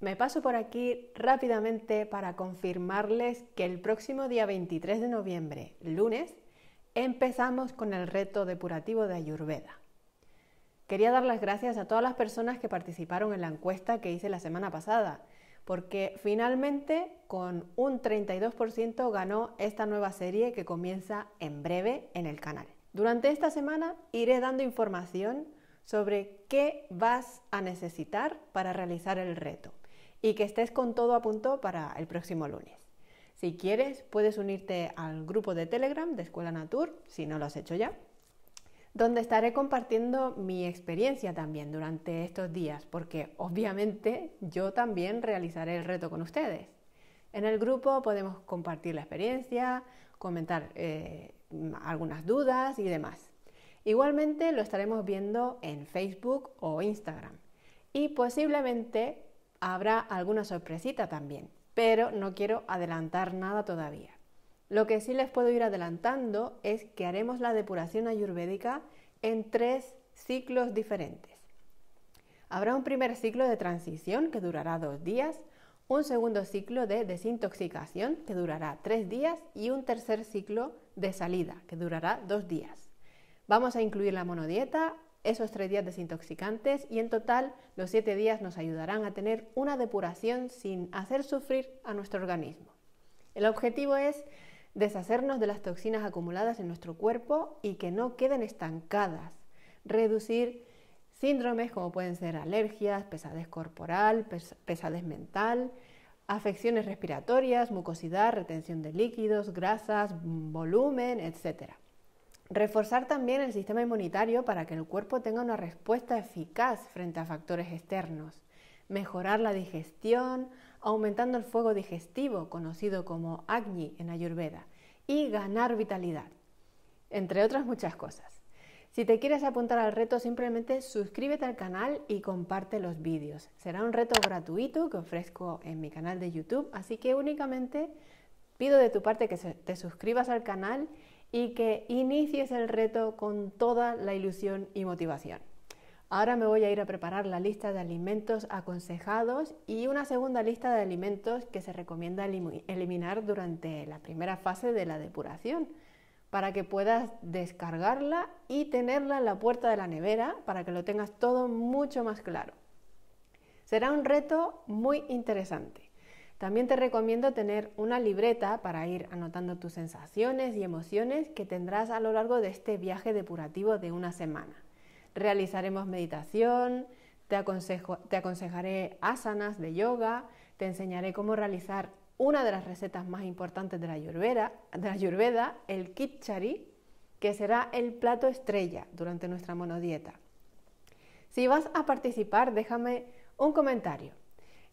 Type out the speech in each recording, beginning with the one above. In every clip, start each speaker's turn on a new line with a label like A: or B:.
A: Me paso por aquí rápidamente para confirmarles que el próximo día 23 de noviembre, lunes, empezamos con el reto depurativo de Ayurveda. Quería dar las gracias a todas las personas que participaron en la encuesta que hice la semana pasada, porque finalmente con un 32% ganó esta nueva serie que comienza en breve en el canal. Durante esta semana iré dando información sobre qué vas a necesitar para realizar el reto y que estés con todo a punto para el próximo lunes. Si quieres, puedes unirte al grupo de Telegram de Escuela Natur, si no lo has hecho ya, donde estaré compartiendo mi experiencia también durante estos días, porque obviamente yo también realizaré el reto con ustedes. En el grupo podemos compartir la experiencia, comentar eh, algunas dudas y demás. Igualmente lo estaremos viendo en Facebook o Instagram. Y posiblemente habrá alguna sorpresita también, pero no quiero adelantar nada todavía. Lo que sí les puedo ir adelantando es que haremos la depuración ayurvédica en tres ciclos diferentes. Habrá un primer ciclo de transición que durará dos días, un segundo ciclo de desintoxicación que durará tres días y un tercer ciclo de salida que durará dos días. Vamos a incluir la monodieta, esos tres días desintoxicantes y en total los siete días nos ayudarán a tener una depuración sin hacer sufrir a nuestro organismo. El objetivo es deshacernos de las toxinas acumuladas en nuestro cuerpo y que no queden estancadas, reducir síndromes como pueden ser alergias, pesadez corporal, pesadez mental, afecciones respiratorias, mucosidad, retención de líquidos, grasas, volumen, etc. Reforzar también el sistema inmunitario para que el cuerpo tenga una respuesta eficaz frente a factores externos. Mejorar la digestión, aumentando el fuego digestivo, conocido como Agni en Ayurveda, y ganar vitalidad, entre otras muchas cosas. Si te quieres apuntar al reto, simplemente suscríbete al canal y comparte los vídeos. Será un reto gratuito que ofrezco en mi canal de YouTube, así que únicamente pido de tu parte que te suscribas al canal y que inicies el reto con toda la ilusión y motivación. Ahora me voy a ir a preparar la lista de alimentos aconsejados y una segunda lista de alimentos que se recomienda eliminar durante la primera fase de la depuración para que puedas descargarla y tenerla en la puerta de la nevera para que lo tengas todo mucho más claro. Será un reto muy interesante. También te recomiendo tener una libreta para ir anotando tus sensaciones y emociones que tendrás a lo largo de este viaje depurativo de una semana. Realizaremos meditación, te, aconsejo, te aconsejaré asanas de yoga, te enseñaré cómo realizar una de las recetas más importantes de la Ayurveda, de la el Kitchari, que será el plato estrella durante nuestra monodieta. Si vas a participar, déjame un comentario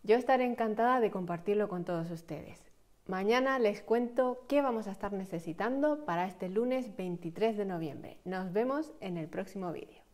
A: yo estaré encantada de compartirlo con todos ustedes. Mañana les cuento qué vamos a estar necesitando para este lunes 23 de noviembre. Nos vemos en el próximo vídeo.